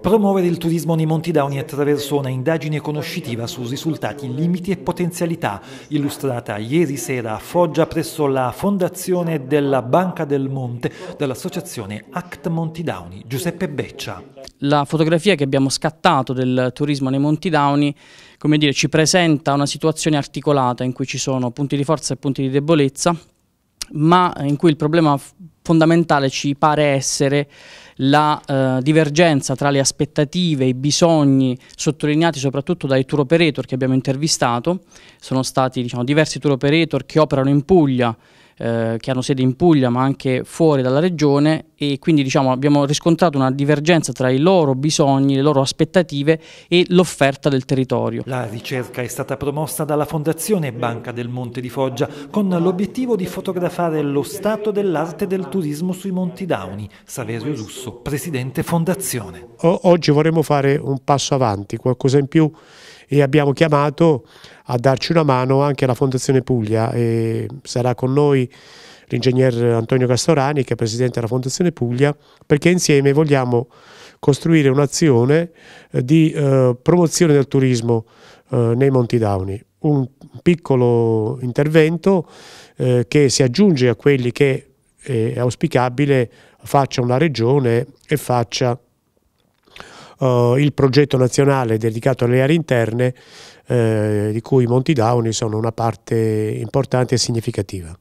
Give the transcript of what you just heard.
Promuovere il turismo nei Monti Downi attraverso una indagine conoscitiva su risultati, limiti e potenzialità, illustrata ieri sera a Foggia presso la Fondazione della Banca del Monte dall'associazione Act Monti Downi, Giuseppe Beccia. La fotografia che abbiamo scattato del turismo nei Monti Downi come dire, ci presenta una situazione articolata in cui ci sono punti di forza e punti di debolezza, ma in cui il problema fondamentale ci pare essere la eh, divergenza tra le aspettative, i bisogni sottolineati soprattutto dai tour operator che abbiamo intervistato, sono stati diciamo, diversi tour operator che operano in Puglia eh, che hanno sede in Puglia ma anche fuori dalla regione e quindi diciamo, abbiamo riscontrato una divergenza tra i loro bisogni, le loro aspettative e l'offerta del territorio. La ricerca è stata promossa dalla Fondazione Banca del Monte di Foggia con l'obiettivo di fotografare lo stato dell'arte del turismo sui Monti Dauni. Saverio Russo, presidente Fondazione. O oggi vorremmo fare un passo avanti, qualcosa in più e abbiamo chiamato a darci una mano anche la Fondazione Puglia e sarà con noi l'ingegner Antonio Castorani che è presidente della Fondazione Puglia perché insieme vogliamo costruire un'azione eh, di eh, promozione del turismo eh, nei Monti Dauni. Un piccolo intervento eh, che si aggiunge a quelli che eh, è auspicabile faccia una regione e faccia eh, il progetto nazionale dedicato alle aree interne, eh, di cui i Monti Dauni sono una parte importante e significativa.